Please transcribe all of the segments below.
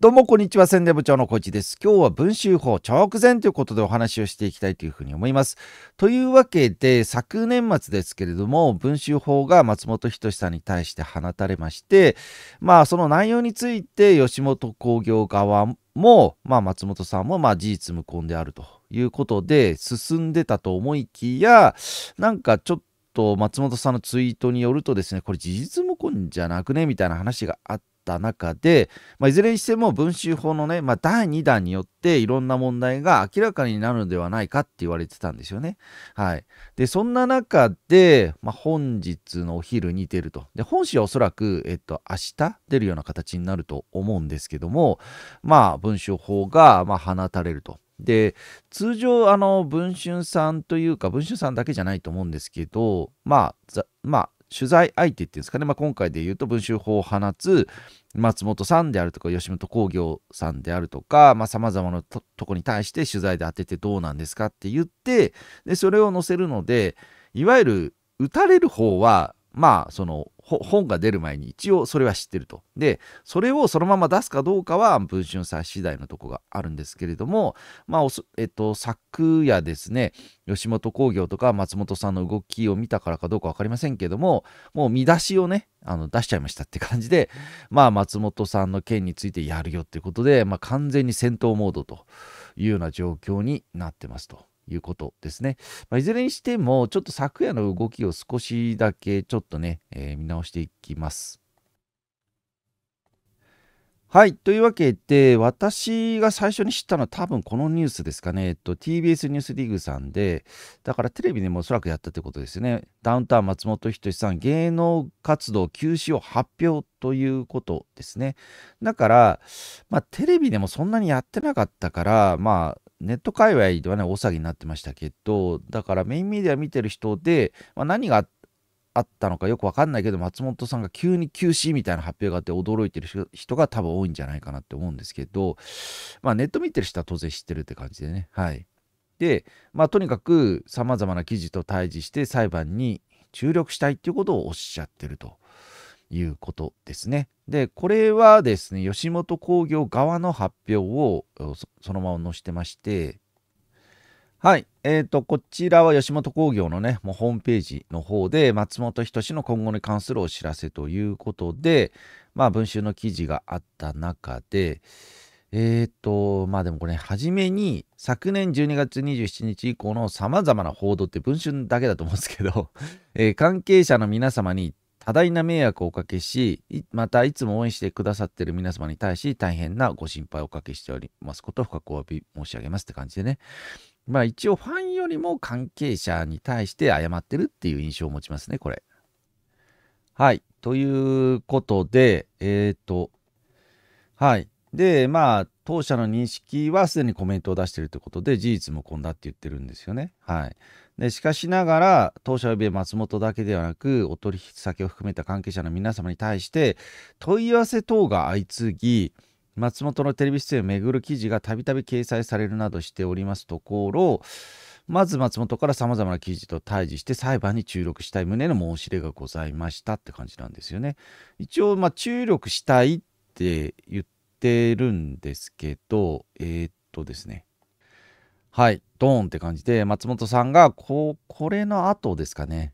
どうもこんにちは、宣伝部長の小チです。今日は文集法直前ということでお話をしていきたいというふうに思います。というわけで、昨年末ですけれども、文集法が松本人志さんに対して放たれまして、まあその内容について吉本興業側も、まあ、松本さんもまあ事実無根であるということで進んでたと思いきや、なんかちょっと松本さんのツイートによるとですねこれ事実無根じゃなくねみたいな話があっった中で、まあ、いずれにしても文集法のね、まあ、第2弾によっていろんな問題が明らかになるのではないかって言われてたんですよね。はい。で、そんな中で、まあ、本日のお昼に出ると。で、本誌はおそらく、えっと、明日出るような形になると思うんですけども、まあ、文集法が、ま放たれると。で通常あの文春さんというか文春さんだけじゃないと思うんですけどまあまあ取材相手っていうんですかね、まあ、今回で言うと文春法を放つ松本さんであるとか吉本興業さんであるとかさまざ、まなとこに対して取材で当ててどうなんですかって言ってでそれを載せるのでいわゆる打たれる方はまあその本が出る前に一応それは知ってると。で、それをそのまま出すかどうかは、文春さん次第のとこがあるんですけれども、まあ、えっと、昨夜ですね、吉本興業とか松本さんの動きを見たからかどうか分かりませんけども、もう見出しをね、あの出しちゃいましたって感じで、まあ、松本さんの件についてやるよっていうことで、まあ、完全に戦闘モードというような状況になってますと。いうことですね。まあ、いずれにしても、ちょっと昨夜の動きを少しだけちょっとね、えー、見直していきます。はい。というわけで、私が最初に知ったのは多分このニュースですかね。えっと、TBS ニュースリーグさんで、だからテレビでもおそらくやったということですね。ダウンタウン松本人志さん、芸能活動休止を発表ということですね。だから、まあ、テレビでもそんなにやってなかったから、まあ、ネット界隈ではね、大騒ぎになってましたけど、だからメインメディア見てる人で、まあ、何があったのかよくわかんないけど、松本さんが急に休止みたいな発表があって驚いてる人が多分多いんじゃないかなって思うんですけど、まあネット見てる人は当然知ってるって感じでね。はい。で、まあとにかく様々な記事と対峙して裁判に注力したいっていうことをおっしゃってると。いうことですね。で、これはですね、吉本興業側の発表をそのまま載せてまして、はい。えっ、ー、と、こちらは吉本興業のね、もうホームページの方で、松本人志の今後に関するお知らせということで、まあ、文集の記事があった中で、えっ、ー、と、まあでもこれ、初めに、昨年12月27日以降の様々な報道って文春だけだと思うんですけど、えー、関係者の皆様に多大な迷惑をおかけし、またいつも応援してくださっている皆様に対し大変なご心配をおかけしておりますことを深くお詫び申し上げますって感じでね。まあ一応ファンよりも関係者に対して謝ってるっていう印象を持ちますね、これ。はい。ということで、えっ、ー、と、はい。で、まあ、当社の認識はすでにコメントを出しているということで事実無根だって言ってるんですよね。はい、でしかしながら当社及び松本だけではなくお取引先を含めた関係者の皆様に対して問い合わせ等が相次ぎ松本のテレビ出演をめぐる記事がたびたび掲載されるなどしておりますところまず松本からさまざまな記事と対峙して裁判に注力したい旨の申し出がございましたって感じなんですよね。一応まあ、注力したいって言ってってるんですけど、えー、っとですね。はい、ドーンって感じで、松本さんが、こう、これの後ですかね。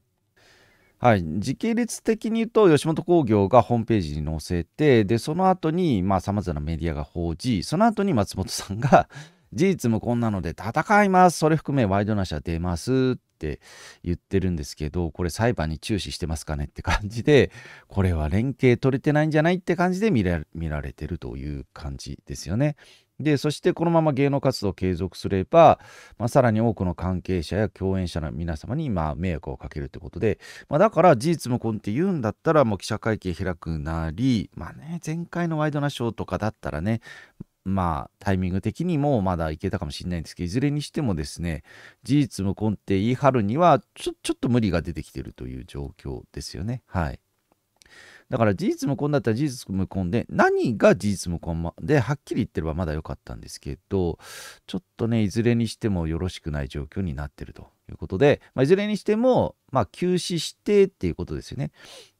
はい、時系列的に言うと、吉本興業がホームページに載せて、で、その後に、まあ、様々なメディアが報じ、その後に松本さんが事実無根なので戦います。それ含めワイドナ社出ますっって言ってるんですけど、これ裁判に注視してますかねって感じで、これは連携取れてないんじゃないって感じで見ら見られてるという感じですよね。で、そしてこのまま芸能活動を継続すれば、まあ、さらに多くの関係者や共演者の皆様に、まあ、迷惑をかけるってことで、まあ、だから事実無根って言うんだったら、もう記者会見開くなり、まあね、前回のワイドナショーとかだったらね、まあ、タイミング的にもまだいけたかもしれないんですけど、いずれにしてもですね、事実無根って言い張るにはちょ、ちょっと無理が出てきてるという状況ですよね。はい。だから事実無根だったら事実無根で、何が事実無根で、はっきり言ってればまだ良かったんですけど、ちょっとね、いずれにしてもよろしくない状況になってると。いうことで、まあ、いずれにしても、まあ、休止してっていうことですよね。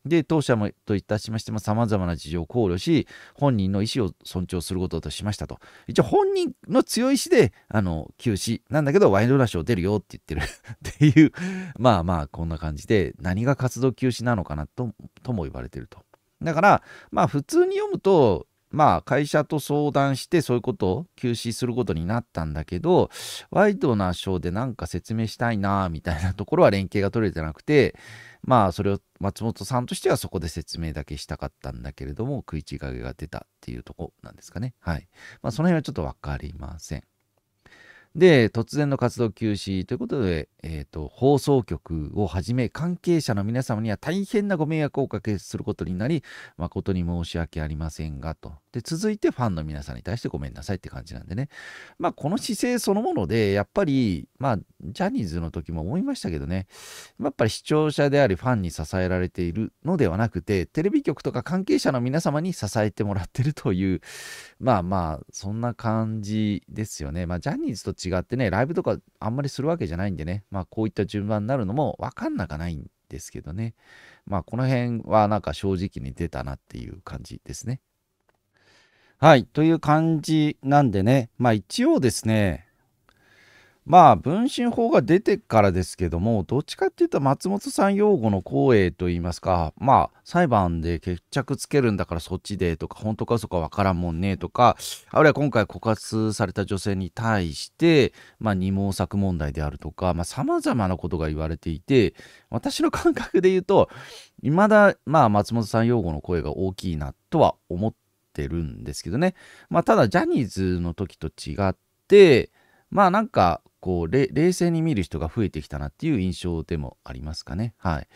で、当社もといたしましても、様々な事情を考慮し、本人の意思を尊重することとしましたと。一応、本人の強い意思で、あの、休止なんだけど、ワイドラッシュを出るよって言ってる っていう、まあまあ、こんな感じで、何が活動休止なのかなと、とも言われてると。だから、まあ、普通に読むと、まあ会社と相談してそういうことを休止することになったんだけど、ワイドなショーでなんか説明したいなみたいなところは連携が取れてなくて、まあそれを松本さんとしてはそこで説明だけしたかったんだけれども、食い違いが出たっていうとこなんですかね。はい。まあその辺はちょっとわかりません。で、突然の活動休止ということで、えーと、放送局をはじめ、関係者の皆様には大変なご迷惑をおかけすることになり、誠に申し訳ありませんが、と。で、続いてファンの皆さんに対してごめんなさいって感じなんでね。まあ、この姿勢そのもので、やっぱり、まあ、ジャニーズの時も思いましたけどね、やっぱり視聴者であり、ファンに支えられているのではなくて、テレビ局とか関係者の皆様に支えてもらってるという、まあまあ、そんな感じですよね。まあ、ジャニーズと違ってね、ライブとかあんまりするわけじゃないんでね、まあこういった順番になるのもわかんなかないんですけどね。まあこの辺はなんか正直に出たなっていう感じですね。はい、という感じなんでね、まあ一応ですね、まあ、分身法が出てからですけども、どっちかっていうと松本さん擁護の光栄といいますか、まあ、裁判で決着つけるんだからそっちでとか、本当か嘘かわからんもんねとか、あるいは今回告発された女性に対して、まあ、二毛作問題であるとか、まあ、様々なことが言われていて、私の感覚で言うと、未だ、まあ、松本さん擁護の声が大きいなとは思ってるんですけどね。まあ、ただ、ジャニーズの時と違って、まあなんかこう冷静に見る人が増えてきたなっていう印象でもありますかね。はい、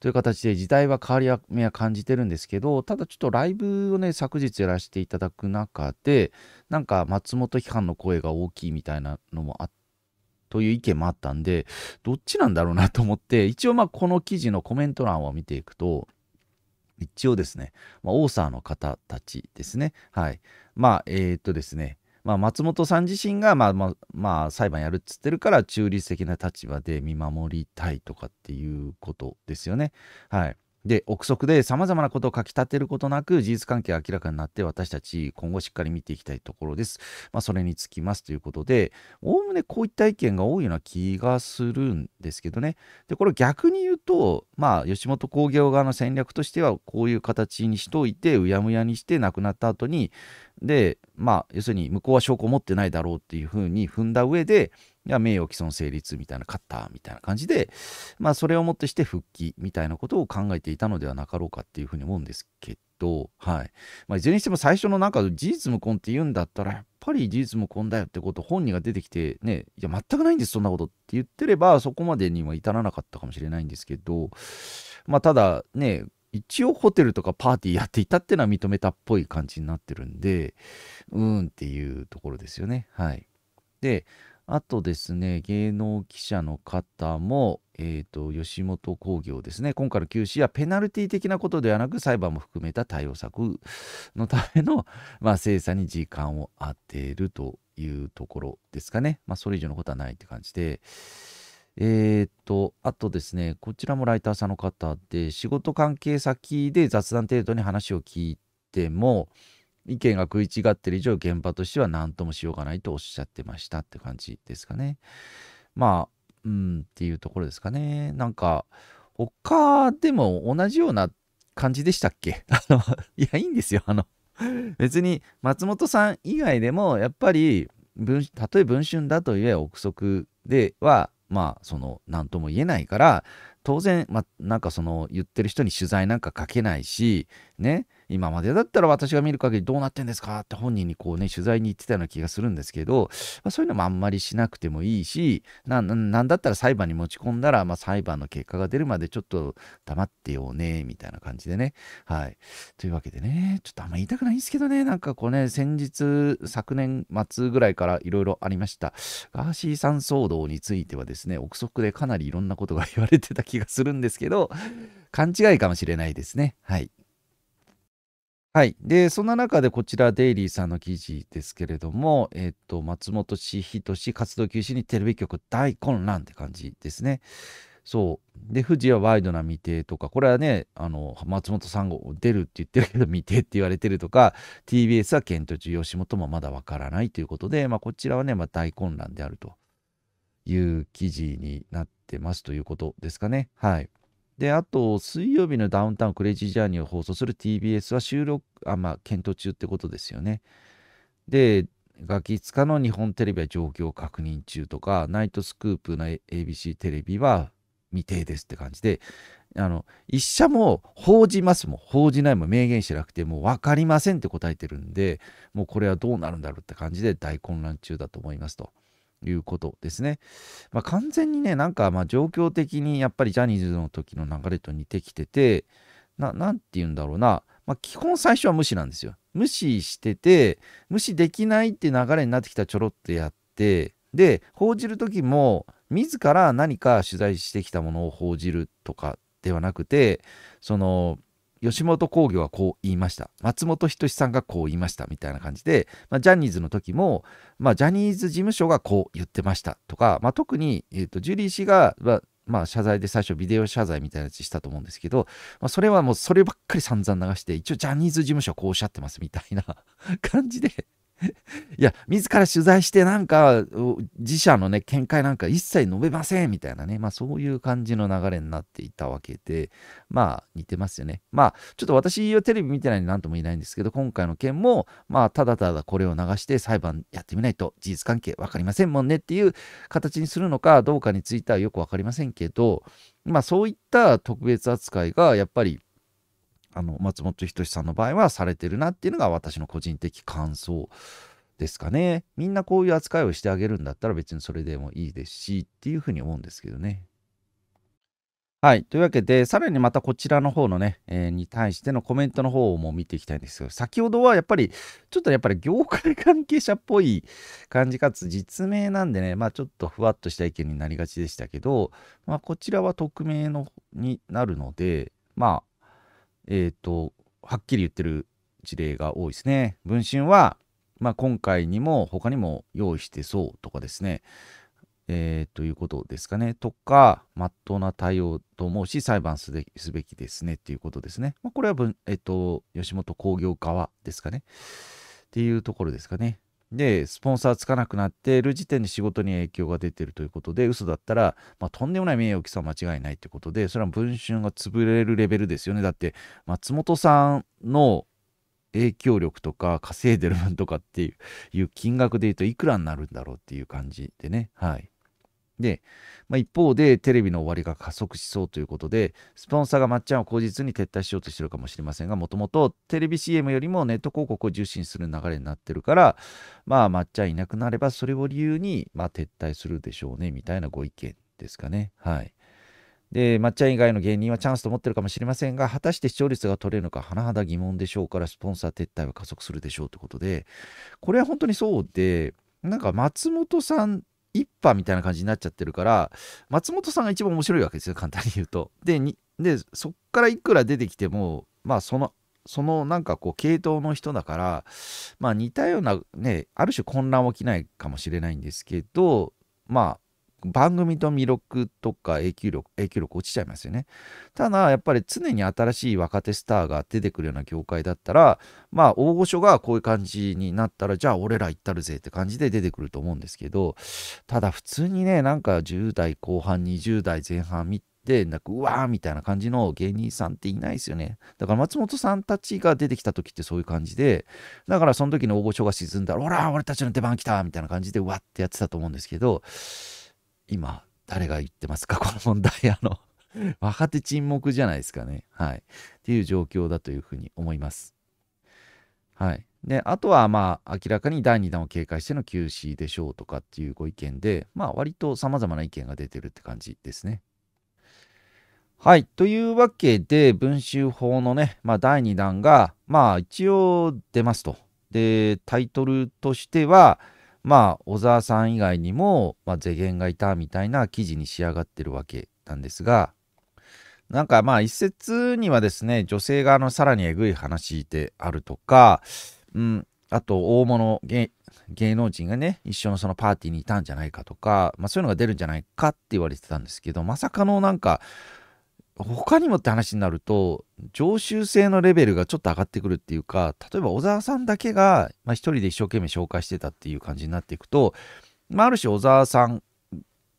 という形で時代は変わり目は感じてるんですけどただちょっとライブをね昨日やらせていただく中でなんか松本批判の声が大きいみたいなのもあって。という意見もあったんで、どっちなんだろうなと思って、一応まあこの記事のコメント欄を見ていくと、一応ですね、まあ、オーサーの方たちですね。はい。まあ、えー、っとですね、まあ、松本さん自身が、まあまあ、まあ、裁判やるっつってるから中立的な立場で見守りたいとかっていうことですよね。はい。で、憶測で様々なことを書き立てることなく事実関係が明らかになって私たち今後しっかり見ていきたいところです。まあ、それにつきますということで、おおむねこういった意見が多いような気がするんですけどね。で、これ逆に言うと、まあ、吉本興業側の戦略としてはこういう形にしといて、うやむやにして亡くなった後に、でまあ要するに向こうは証拠を持ってないだろうっていうふうに踏んだ上でいや名誉毀損成立みたいな勝ったみたいな感じでまあそれをもってして復帰みたいなことを考えていたのではなかろうかっていうふうに思うんですけど、はいまあ、いずれにしても最初のなんか事実無根って言うんだったらやっぱり事実無根だよってこと本人が出てきてねいや全くないんですそんなことって言ってればそこまでには至らなかったかもしれないんですけどまあただね一応ホテルとかパーティーやっていたっていうのは認めたっぽい感じになってるんで、うんっていうところですよね。はい。で、あとですね、芸能記者の方も、えっ、ー、と、吉本興業ですね、今回の休止やペナルティ的なことではなく、裁判も含めた対応策のための、まあ、精査に時間を当てるというところですかね。まあ、それ以上のことはないって感じで、えー、っと、あとですね、こちらもライターさんの方で、仕事関係先で雑談程度に話を聞いても、意見が食い違ってる以上、現場としては何ともしようがないとおっしゃってましたって感じですかね。まあ、うんっていうところですかね。なんか、他でも同じような感じでしたっけ あの、いや、いいんですよ。あの、別に松本さん以外でも、やっぱり、例え文春だといえ憶測ではまあその何とも言えないから当然、まあ、なんかその言ってる人に取材なんかかけないしね今までだったら私が見る限りどうなってんですかって本人にこうね、取材に行ってたような気がするんですけど、まあ、そういうのもあんまりしなくてもいいし、なんだったら裁判に持ち込んだら、まあ、裁判の結果が出るまでちょっと黙ってようね、みたいな感じでね。はい。というわけでね、ちょっとあんま言いたくないんですけどね、なんかこうね、先日、昨年末ぐらいからいろいろありました。ガーシーさん騒動についてはですね、憶測でかなりいろんなことが言われてた気がするんですけど、勘違いかもしれないですね。はい。はい。で、そんな中でこちら、デイリーさんの記事ですけれども、えっと、松本氏、人氏、活動休止にテレビ局大混乱って感じですね。そう。で、富士はワイドな未定とか、これはね、あの、松本さんが出るって言ってるけど、未定って言われてるとか、TBS は検討中、吉本もまだわからないということで、まあ、こちらはね、まあ、大混乱であるという記事になってますということですかね。はい。で、あと、水曜日のダウンタウンクレイジージャーニーを放送する TBS は収録、あ、まあ、検討中ってことですよね。で、ガキ5日の日本テレビは状況確認中とか、ナイトスクープの ABC テレビは未定ですって感じで、あの、一社も報じますも報じないも明言してなくて、もう分かりませんって答えてるんで、もうこれはどうなるんだろうって感じで大混乱中だと思いますと。いうことですね。まあ、完全にね、なんかまあ状況的にやっぱりジャニーズの時の流れと似てきてて、何て言うんだろうな、まあ、基本最初は無視なんですよ。無視してて、無視できないって流れになってきたちょろっとやって、で、報じる時も、自ら何か取材してきたものを報じるとかではなくて、その、吉本興業はこう言いました。松本人志さんがこう言いました。みたいな感じで、まあ、ジャニーズの時も、まあ、ジャニーズ事務所がこう言ってましたとか、まあ、特に、えーと、ジュリー氏が、ままあ、謝罪で最初ビデオ謝罪みたいなやつしたと思うんですけど、まあ、それはもうそればっかり散々流して一応ジャニーズ事務所こうおっしゃってますみたいな感じで いや、自ら取材してなんか、自社のね、見解なんか一切述べませんみたいなね、まあそういう感じの流れになっていたわけで、まあ似てますよね。まあちょっと私はテレビ見てないんで何とも言えないんですけど、今回の件も、まあただただこれを流して裁判やってみないと事実関係分かりませんもんねっていう形にするのかどうかについてはよく分かりませんけど、まあそういった特別扱いがやっぱりあの松本人志さんの場合はされてるなっていうのが私の個人的感想ですかね。みんなこういう扱いをしてあげるんだったら別にそれでもいいですしっていうふうに思うんですけどね。はい。というわけで、さらにまたこちらの方のね、えー、に対してのコメントの方も見ていきたいんですけど、先ほどはやっぱり、ちょっとやっぱり業界関係者っぽい感じかつ実名なんでね、まあちょっとふわっとした意見になりがちでしたけど、まあこちらは匿名のになるので、まあえー、と、はっきり言ってる事例が多いですね。文春は、まあ、今回にも他にも用意してそうとかですね、えー、ということですかね。とか、まっとうな対応と思うし、裁判すべきですねっていうことですね。まあ、これは、えっ、ー、と、吉本興業側ですかね。っていうところですかね。で、スポンサーつかなくなっている時点で仕事に影響が出てるということで、嘘だったら、まあ、とんでもない名誉毀損間違いないということで、それは文春が潰れるレベルですよね。だって、松本さんの影響力とか稼いでる分とかっていう金額で言うといくらになるんだろうっていう感じでね。はい。で、まあ、一方でテレビの終わりが加速しそうということで、スポンサーがまっちゃんを口実に撤退しようとしてるかもしれませんが、もともとテレビ CM よりもネット広告を受信する流れになってるから、まあ、まっちゃんいなくなればそれを理由に、まあ、撤退するでしょうね、みたいなご意見ですかね。はい。で、まっちゃん以外の芸人はチャンスと思ってるかもしれませんが、果たして視聴率が取れるのか、甚だ疑問でしょうから、スポンサー撤退は加速するでしょうということで、これは本当にそうで、なんか松本さん一派みたいな感じになっちゃってるから松本さんが一番面白いわけですよ簡単に言うと。でにでそっからいくら出てきてもまあそのそのなんかこう系統の人だからまあ似たようなねある種混乱起きないかもしれないんですけどまあ番組と魅力とか影響力、影響力落ちちゃいますよね。ただ、やっぱり常に新しい若手スターが出てくるような業界だったら、まあ、大御所がこういう感じになったら、じゃあ俺ら行ったるぜって感じで出てくると思うんですけど、ただ普通にね、なんか10代後半、20代前半見て、なんか、うわーみたいな感じの芸人さんっていないですよね。だから松本さんたちが出てきた時ってそういう感じで、だからその時の大御所が沈んだら、ほら、俺たちの出番来たみたいな感じで、うわってやってたと思うんですけど、今、誰が言ってますか この問題、あの 若手沈黙じゃないですかね。はい。っていう状況だというふうに思います。はい。で、あとは、まあ、明らかに第2弾を警戒しての休止でしょうとかっていうご意見で、まあ、割と様々な意見が出てるって感じですね。はい。というわけで、文集法のね、まあ、第2弾が、まあ、一応出ますと。で、タイトルとしては、まあ小沢さん以外にも、まあ、世間がいたみたいな記事に仕上がってるわけなんですがなんかまあ一説にはですね女性側のさらにえぐい話であるとか、うん、あと大物芸能人がね一緒のそのパーティーにいたんじゃないかとか、まあ、そういうのが出るんじゃないかって言われてたんですけどまさかのなんか他にもって話になると常習性のレベルがちょっと上がってくるっていうか例えば小沢さんだけが、まあ、一人で一生懸命紹介してたっていう感じになっていくと、まあ、ある種小沢さん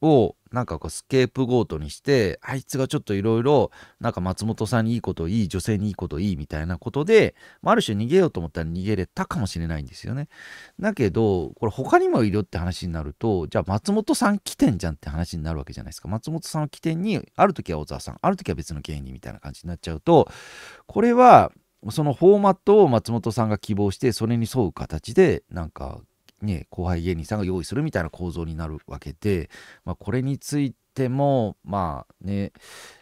をなんかこうスケープゴートにしてあいつがちょっといろいろなんか松本さんにいいこといい女性にいいこといいみたいなことで、あ、る種逃げようと思ったら逃げれたかもしれないんですよね。だけどこれ他にもいるよって話になるとじゃあ松本さん起点じゃんって話になるわけじゃないですか松本さんを起点にある時は小沢さんある時は別の芸人みたいな感じになっちゃうとこれはそのフォーマットを松本さんが希望してそれに沿う形でなんかね、後輩芸人さんが用意するみたいな構造になるわけで、まあ、これについてもまあね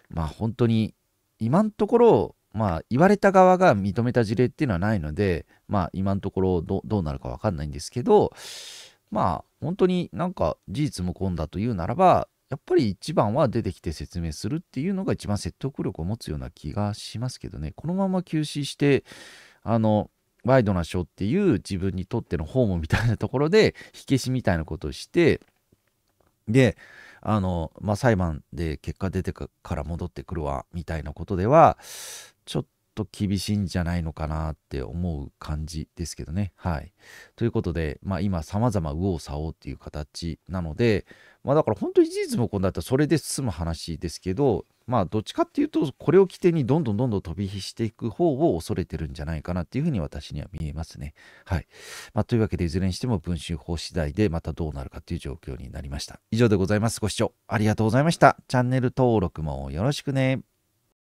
まあ本当に今のところまあ言われた側が認めた事例っていうのはないのでまあ今のところどうなるか分かんないんですけどまあ本当になんか事実無根だというならばやっぱり一番は出てきて説明するっていうのが一番説得力を持つような気がしますけどねこのまま休止してあのワイドなショーっていう自分にとってのホームみたいなところで火消しみたいなことをしてであの、まあ、裁判で結果出てから戻ってくるわみたいなことではちょっと厳しいんじゃないのかなって思う感じですけどね。はい、ということで、まあ、今様々右往左往っていう形なので、まあ、だから本当に事実無根だったらそれで済む話ですけどまあ、どっちかっていうと、これを起点にどんどんどんどん飛び火していく方を恐れてるんじゃないかなっていうふうに私には見えますね。はい。まあ、というわけで、いずれにしても文春法次第でまたどうなるかっていう状況になりました。以上でございます。ご視聴ありがとうございました。チャンネル登録もよろしくね。